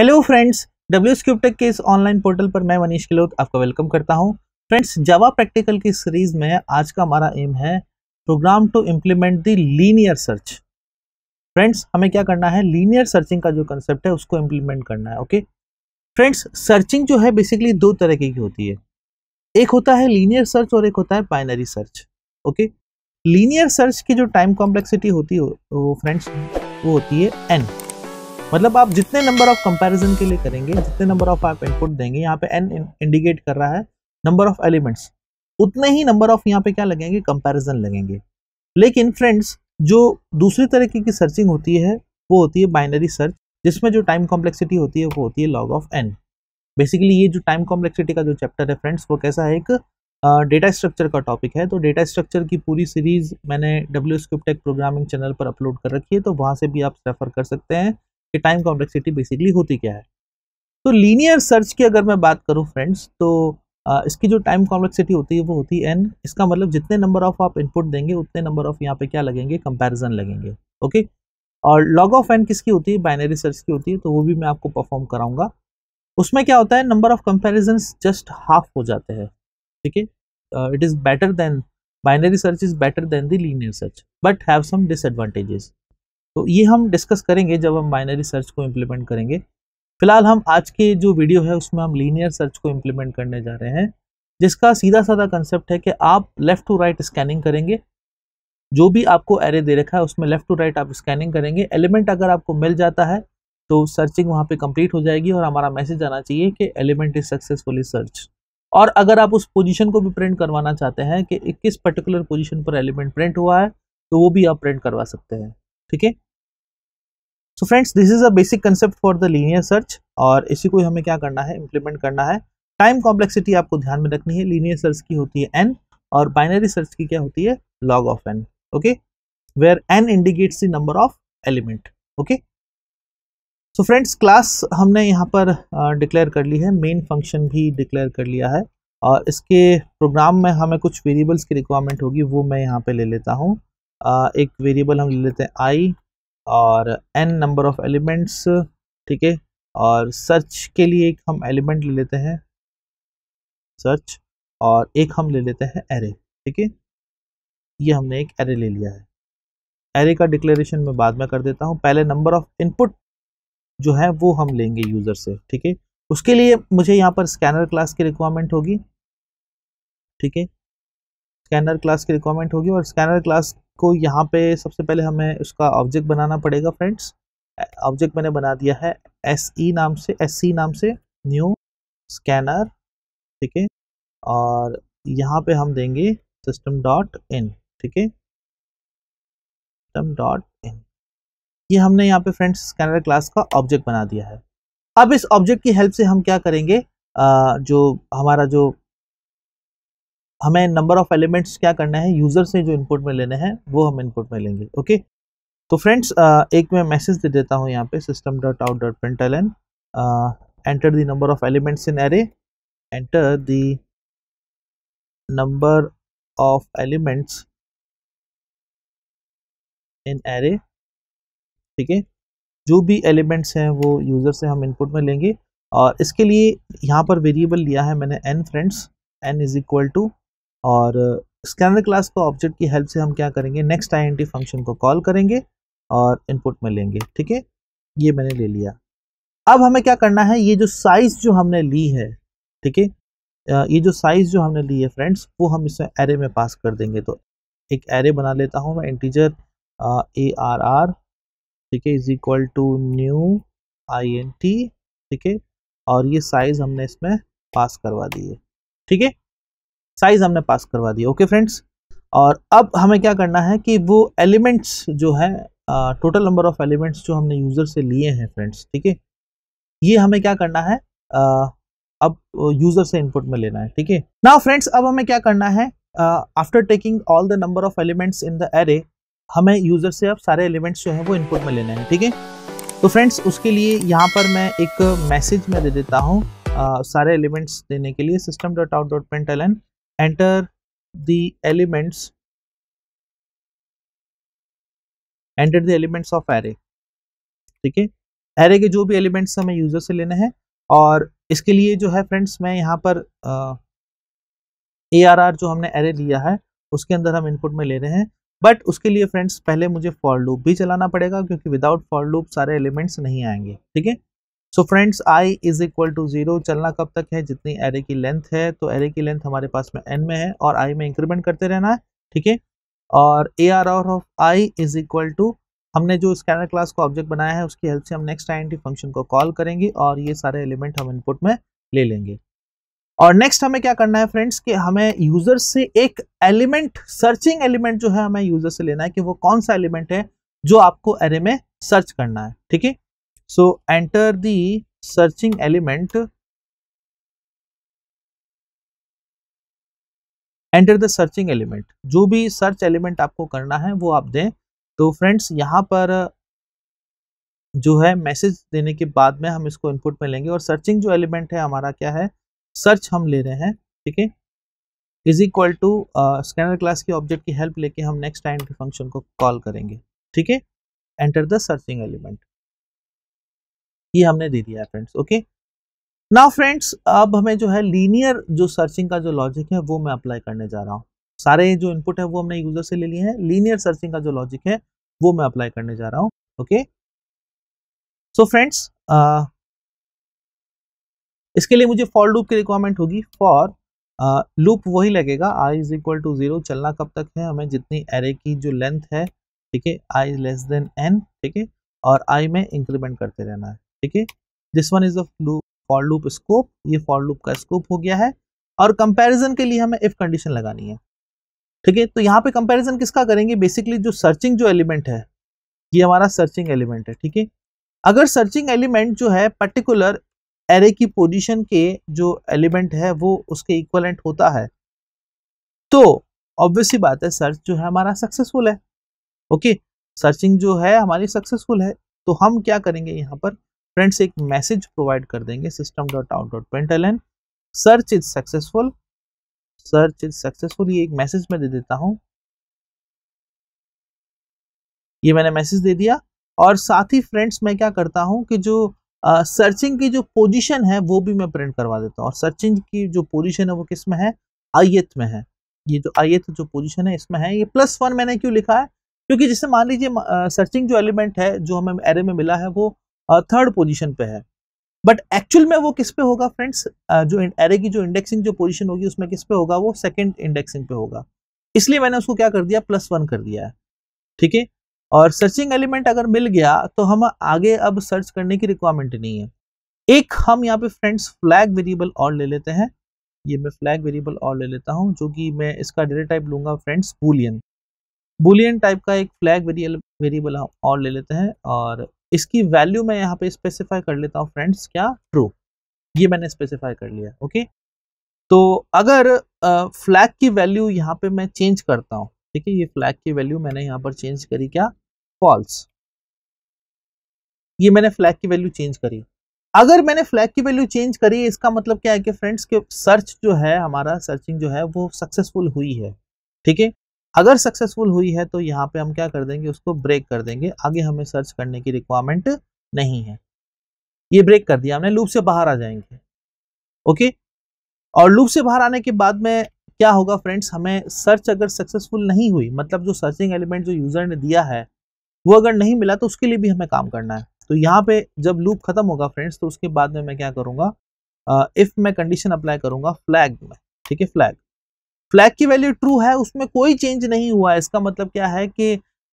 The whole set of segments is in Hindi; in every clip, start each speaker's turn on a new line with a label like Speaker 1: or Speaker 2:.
Speaker 1: हेलो फ्रेंड्स डब्ल्यू स्क्यूबटेक के इस ऑनलाइन पोर्टल पर मैं मनीष गहलोत आपका वेलकम करता हूं फ्रेंड्स जावा प्रैक्टिकल की सीरीज में आज का हमारा एम है program to implement the linear search friends हमें क्या करना है लीनियर सर्चिंग का जो कंसेप्ट है उसको इम्प्लीमेंट करना है ओके फ्रेंड्स सर्चिंग जो है बेसिकली दो तरह की होती है एक होता है लीनियर सर्च और एक होता है binary search okay linear search की जो टाइम कॉम्प्लेक्सिटी होती है वो फ्रेंड्स वो होती है एन मतलब आप जितने नंबर ऑफ कंपैरिजन के लिए करेंगे जितने नंबर ऑफ आप इनपुट देंगे यहाँ पे एन इंडिकेट कर रहा है नंबर ऑफ एलिमेंट्स उतने ही नंबर ऑफ यहाँ पे क्या लगेंगे कंपैरिजन लगेंगे लेकिन फ्रेंड्स जो दूसरी तरीके की सर्चिंग होती है वो होती है बाइनरी सर्च जिसमें जो टाइम कॉम्प्लेक्सिटी होती है वो होती है लॉग ऑफ एन बेसिकली ये जो टाइम कॉम्प्लेक्सिटी का जो चैप्टर है फ्रेंड्स वो कैसा है एक डेटा स्ट्रक्चर का टॉपिक है तो डेटा स्ट्रक्चर की पूरी सीरीज मैंने डब्ल्यू स्क्रिप्टेक प्रोग्रामिंग चैनल पर अपलोड कर रखी है तो वहाँ से भी आप रेफर कर सकते हैं कि टाइम कॉम्प्लेक्सिटी बेसिकली होती क्या है तो लीनियर सर्च की अगर मैं बात करूँ फ्रेंड्स तो आ, इसकी जो टाइम कॉम्प्लेक्सिटी होती है वो होती है एन इसका मतलब जितने नंबर ऑफ आप इनपुट देंगे उतने नंबर ऑफ यहाँ पे क्या लगेंगे कंपैरिजन लगेंगे ओके और लॉग ऑफ एन किसकी होती है बाइनरी सर्च की होती है तो वो भी मैं आपको परफॉर्म कराऊंगा उसमें क्या होता है number of comparison just half हो जाते हैं ठीक है it is better than binary search is better than the linear search but have some disadvantages तो ये हम डिस्कस करेंगे जब हम बाइनरी सर्च को इम्प्लीमेंट करेंगे फिलहाल हम आज के जो वीडियो है उसमें हम लीनियर सर्च को इम्प्लीमेंट करने जा रहे हैं जिसका सीधा साधा कंसेप्ट है कि आप लेफ़्ट टू राइट स्कैनिंग करेंगे जो भी आपको एरे दे रखा है उसमें लेफ़्ट टू राइट आप स्कैनिंग करेंगे एलिमेंट अगर आपको मिल जाता है तो सर्चिंग वहाँ पे कंप्लीट हो जाएगी और हमारा मैसेज आना चाहिए कि एलिमेंट इज सक्सेसफुली सर्च और अगर आप उस पोजीशन को भी प्रिंट करवाना चाहते हैं कि किस पर्टिकुलर पोजीशन पर एलिमेंट प्रिंट हुआ है तो वो भी आप प्रिंट करवा सकते हैं ठीक है so friends this is a basic concept for the linear search और इसी को हमें क्या करना है इंप्लीमेंट करना है टाइम कॉम्प्लेक्सिटी आपको ध्यान में रखनी है लीनियर सर्च की होती है एन और बाइनरी सर्च की क्या होती है log of n okay where n indicates the number of element okay so friends class हमने यहाँ पर डिक्लेयर uh, कर ली है मेन फंक्शन भी डिक्लेयर कर लिया है और इसके प्रोग्राम में हमें कुछ वेरिएबल्स की रिक्वायरमेंट होगी वो मैं यहाँ पे ले लेता हूँ एक वेरिएबल हम ले लेते हैं आई और एन नंबर ऑफ एलिमेंट्स ठीक है और सर्च के लिए एक हम एलिमेंट ले लेते हैं सर्च और एक हम ले लेते हैं एरे ठीक है ये हमने एक एरे ले लिया है एरे का डिक्लेरेशन मैं बाद में कर देता हूँ पहले नंबर ऑफ इनपुट जो है वो हम लेंगे यूज़र से ठीक है उसके लिए मुझे यहाँ पर स्कैनर क्लास की रिक्वायरमेंट होगी ठीक है स्कैनर क्लास की रिक्वायरमेंट होगी और स्कैनर क्लास को यहाँ पे सबसे पहले हमें उसका ऑब्जेक्ट बनाना पड़ेगा फ्रेंड्स ऑब्जेक्ट मैंने बना दिया है एस ई e नाम से एस सी e नाम से न्यू स्कैनर ठीक है और यहाँ पे हम देंगे सिस्टम डॉट इन ठीक है सिस्टम डॉट इन ये हमने यहाँ पे फ्रेंड्स स्कैनर क्लास का ऑब्जेक्ट बना दिया है अब इस ऑब्जेक्ट की हेल्प से हम क्या करेंगे आ, जो हमारा जो हमें नंबर ऑफ एलिमेंट्स क्या करना है यूज़र से जो इनपुट में लेने हैं वो हम इनपुट में लेंगे ओके तो फ्रेंड्स एक मैं मैसेज दे देता हूँ यहाँ पे system dot out dot print l n enter the number of elements in array enter the number of elements in array ठीक है जो भी एलिमेंट्स हैं वो यूज़र से हम इनपुट में लेंगे और इसके लिए यहाँ पर वेरिएबल लिया है मैंने n friends n is equal to और स्कैनर क्लास को ऑब्जेक्ट की हेल्प से हम क्या करेंगे नेक्स्ट आई फंक्शन को कॉल करेंगे और इनपुट में लेंगे ठीक है ये मैंने ले लिया अब हमें क्या करना है ये जो साइज जो हमने ली है ठीक है ये जो साइज जो हमने ली है फ्रेंड्स वो हम इसमें एरे में पास कर देंगे तो एक एरे बना लेता हूँ मैं इंटीजर ए आर आर ठीक है is equal to new i n t ठीक है और ये साइज हमने इसमें पास करवा दी है ठीक है साइज हमने पास करवा दिया ओके फ्रेंड्स और अब हमें क्या करना है कि वो एलिमेंट्स जो है टोटल नंबर ऑफ एलिमेंट्स जो हमने यूज़र से लिए हैं फ्रेंड्स ठीक है ये हमें क्या करना है आ, अब यूज़र से इनपुट में लेना है ठीक है ना फ्रेंड्स अब हमें क्या करना है after taking all the number of elements in the array हमें यूज़र से अब सारे एलिमेंट्स जो है वो इनपुट में लेने हैं ठीक है तो फ्रेंड्स उसके लिए यहाँ पर मैं एक मैसेज में दे देता हूँ सारे एलिमेंट्स देने के लिए system dot out dot print l n enter the elements enter the elements of array ठीक है एरे के जो भी एलिमेंट्स हमें यूजर से लेने हैं और इसके लिए जो है फ्रेंड्स मैं यहाँ पर ए आर आर जो हमने एरे लिया है उसके अंदर हम इनपुट में ले रहे हैं बट उसके लिए फ्रेंड्स पहले मुझे फॉर लूप भी चलाना पड़ेगा क्योंकि विदाउट फॉर लूप सारे एलिमेंट्स नहीं आएंगे ठीक है so friends i is equal to zero चलना कब तक है जितनी एरे की लेंथ है तो एरे की लेंथ हमारे पास में एन में है और आई में इंक्रीमेंट करते रहना है ठीक है और a r r of i is equal to हमने जो स्कैनर क्लास का ऑब्जेक्ट बनाया है उसकी हेल्प से हम नेक्स्ट आई फंक्शन को कॉल करेंगे और ये सारे एलिमेंट हम इनपुट में ले लेंगे और नेक्स्ट हमें क्या करना है फ्रेंड्स कि हमें यूजर से एक एलिमेंट सर्चिंग एलिमेंट जो है हमें यूजर से लेना है कि वो कौन सा एलिमेंट है जो आपको एरे में सर्च करना है ठीक है So, enter the searching element, enter the searching element. जो भी search element आपको करना है वो आप दें तो फ्रेंड्स यहाँ पर जो है मैसेज देने के बाद में हम इसको इनपुट में लेंगे और सर्चिंग जो एलिमेंट है हमारा क्या है सर्च हम ले रहे हैं ठीक है is equal to scanner class की ऑब्जेक्ट की हेल्प लेके हम नेक्स्ट टाइम फंक्शन को कॉल करेंगे ठीक है एंटर द सर्चिंग एलिमेंट ये हमने दे दिया है फ्रेंड्स ओके नाउ फ्रेंड्स अब हमें जो है लीनियर जो सर्चिंग का जो लॉजिक है वो मैं अप्लाई करने जा रहा हूँ सारे जो इनपुट है वो हमने यूजर से ले लिए हैं लीनियर सर्चिंग का जो लॉजिक है वो मैं अप्लाई करने जा रहा हूँ ओके सो फ्रेंड्स इसके लिए मुझे फॉर लूप की रिक्वायरमेंट होगी फॉर लूप वही लगेगा i is equal to zero चलना कब तक है हमें जितनी एरे की जो लेंथ है ठीक है आई लेस देन एन ठीक है और आई में इंक्रीमेंट करते रहना है ठीक है this one is the for loop scope ये फॉर लूप का स्कोप हो गया है और कंपेरिजन के लिए हमें इफ कंडीशन लगानी है ठीक है तो यहाँ पे कंपेरिजन किसका करेंगे बेसिकली जो सर्चिंग जो एलिमेंट है ये हमारा सर्चिंग एलिमेंट है ठीक है अगर सर्चिंग एलिमेंट जो है पर्टिकुलर एरे की पोजीशन के जो एलिमेंट है वो उसके इक्वलेंट होता है तो ऑब्वियसली बात है सर्च जो है हमारा सक्सेसफुल है ओके सर्चिंग जो है हमारी सक्सेसफुल है तो हम क्या करेंगे यहाँ पर फ्रेंड्स एक मैसेज प्रोवाइड कर देंगे system dot out dot n search is successful search is successful ये एक मैसेज मैं दे देता हूँ ये मैंने मैसेज दे दिया और साथ ही फ्रेंड्स मैं क्या करता हूँ कि जो सर्चिंग uh, की जो पोजीशन है वो भी मैं प्रिंट करवा देता हूँ और सर्चिंग की जो पोजीशन है वो किस में है आयत में है ये जो आयत जो पोजीशन है इसमें है ये प्लस वन मैंने क्यों लिखा है क्योंकि जैसे मान लीजिए सर्चिंग जो एलिमेंट है जो हमें एरे में मिला है वो थर्ड पोजीशन पे है बट एक्चुअल में वो किस पे होगा फ्रेंड्स जो एरे की जो इंडेक्सिंग जो पोजीशन होगी उसमें किस पे होगा वो सेकंड इंडेक्सिंग पे होगा इसलिए मैंने उसको क्या कर दिया प्लस वन कर दिया है ठीक है और सर्चिंग एलिमेंट अगर मिल गया तो हम आगे अब सर्च करने की रिक्वायरमेंट नहीं है एक हम यहाँ पे फ्रेंड्स फ्लैग वेरिएबल और ले लेते हैं ये मैं फ्लैग वेरिएबल और ले लेता हूँ जो कि मैं इसका डेटा टाइप लूंगा फ्रेंड्स बुलियन बुलियन टाइप का एक फ्लैग वेरिएबल वेरिएबल और ले लेते हैं और इसकी वैल्यू मैं यहाँ पे स्पेसिफाई कर लेता हूँ फ्रेंड्स क्या ट्रू ये मैंने स्पेसिफाई कर लिया ओके तो अगर फ्लैग की वैल्यू यहाँ पे मैं चेंज करता हूँ ठीक है ये फ्लैग की वैल्यू मैंने यहाँ पर चेंज करी क्या फॉल्स ये मैंने फ्लैग की वैल्यू चेंज करी अगर मैंने फ्लैग की वैल्यू चेंज करी इसका मतलब क्या है कि फ्रेंड्स के सर्च जो है हमारा सर्चिंग जो है वो सक्सेसफुल हुई है ठीक है अगर सक्सेसफुल हुई है तो यहाँ पे हम क्या कर देंगे उसको ब्रेक कर देंगे आगे हमें सर्च करने की रिक्वायरमेंट नहीं है ये ब्रेक कर दिया हमने लूप से बाहर आ जाएंगे ओके और लूप से बाहर आने के बाद में क्या होगा फ्रेंड्स हमें सर्च अगर सक्सेसफुल नहीं हुई मतलब जो सर्चिंग एलिमेंट जो यूज़र ने दिया है वो अगर नहीं मिला तो उसके लिए भी हमें काम करना है तो यहाँ पे जब लूप खत्म होगा फ्रेंड्स तो उसके बाद में मैं क्या करूँगा इफ़ मैं कंडीशन अप्लाई करूंगा फ्लैग में ठीक है फ्लैग फ्लैग की वैल्यू ट्रू है उसमें कोई चेंज नहीं हुआ इसका मतलब क्या है कि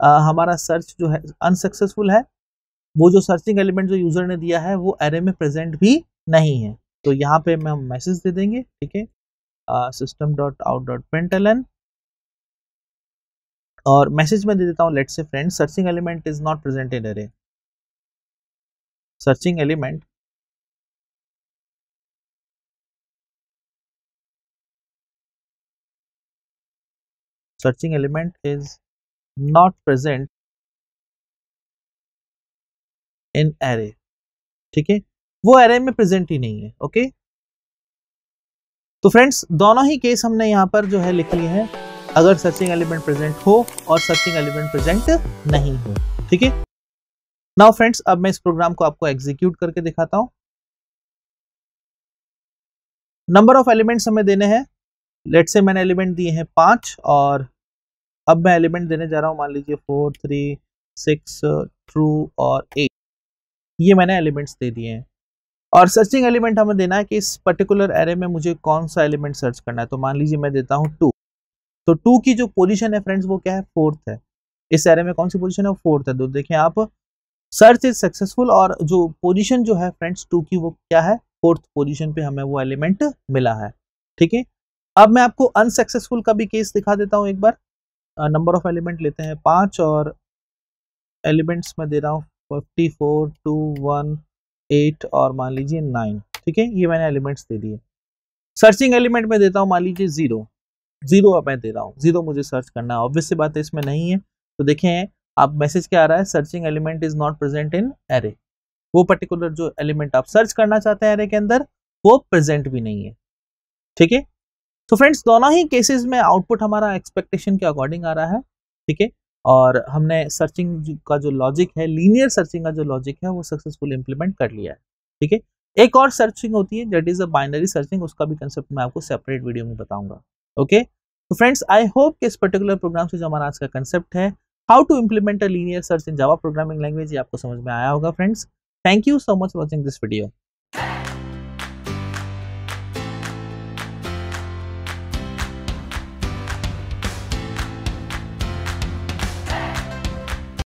Speaker 1: आ, हमारा सर्च जो है अनसक्सेसफुल है वो जो सर्चिंग एलिमेंट जो यूजर ने दिया है वो एरे में प्रेजेंट भी नहीं है तो यहाँ पे हम मैसेज दे देंगे ठीक है system dot out dot println और मैसेज में दे देता हूँ let say friend searching element is not present in array searching element searching element is not present in array ठीक है वो array में present ही नहीं है okay तो friends दोनों ही case हमने यहाँ पर जो है लिख लिए हैं अगर सर्चिंग एलिमेंट प्रेजेंट हो और सर्चिंग एलिमेंट प्रेजेंट नहीं हो ठीक है नाउ फ्रेंड्स अब मैं इस प्रोग्राम को आपको एग्जीक्यूट करके दिखाता हूँ नंबर ऑफ एलिमेंट्स हमें देने हैं लेट से मैंने एलिमेंट दिए हैं पांच और अब मैं एलिमेंट देने जा रहा हूँ मान लीजिए फोर थ्री सिक्स टू और एट ये मैंने एलिमेंट्स दे दिए हैं और सर्चिंग एलिमेंट हमें देना है कि इस पर्टिकुलर एरे में मुझे कौन सा एलिमेंट सर्च करना है तो मान लीजिए मैं देता हूँ टू तो टू की जो पोजीशन है फ्रेंड्स वो क्या है फोर्थ है इस एरे में कौन सी पोजीशन है वो फोर्थ है तो देखें आप सर्च इज सक्सेसफुल और जो पोजिशन जो है फ्रेंड्स टू की वो क्या है फोर्थ पोजिशन पे हमें वो एलिमेंट मिला है ठीक है अब मैं आपको अनसक्सेसफुल का भी केस दिखा देता हूँ एक बार नंबर ऑफ एलिमेंट लेते हैं पाँच और एलिमेंट्स में दे रहा हूँ fifty four two one eight और मान लीजिए नाइन ठीक है ये मैंने एलिमेंट्स दे दिए सर्चिंग एलिमेंट में देता हूँ मान लीजिए ज़ीरो ज़ीरो अब मैं दे रहा हूँ ज़ीरो मुझे सर्च करना है ऑब्वियस बात है इसमें नहीं है तो देखें आप मैसेज क्या आ रहा है searching element is not present in array वो पर्टिकुलर जो एलिमेंट आप सर्च करना चाहते हैं एरे के अंदर वो प्रेजेंट भी नहीं है ठीक है तो फ्रेंड्स दोनों ही केसेस में आउटपुट हमारा एक्सपेक्टेशन के अकॉर्डिंग आ रहा है ठीक है और हमने सर्चिंग का जो लॉजिक है लीनियर सर्चिंग का जो लॉजिक है वो सक्सेसफुल इंप्लीमेंट कर लिया है ठीक है एक और सर्चिंग होती है that is a binary searching उसका भी कंसेप्ट मैं आपको सेपरेट वीडियो में बताऊंगा ओके तो फ्रेंड्स आई होप कि इस पर्टिकुलर प्रोग्राम से जो हमारा आज का कंसेप्ट है how to implement a linear search in Java programming language ये आपको समझ में आया होगा friends thank you so much watching this video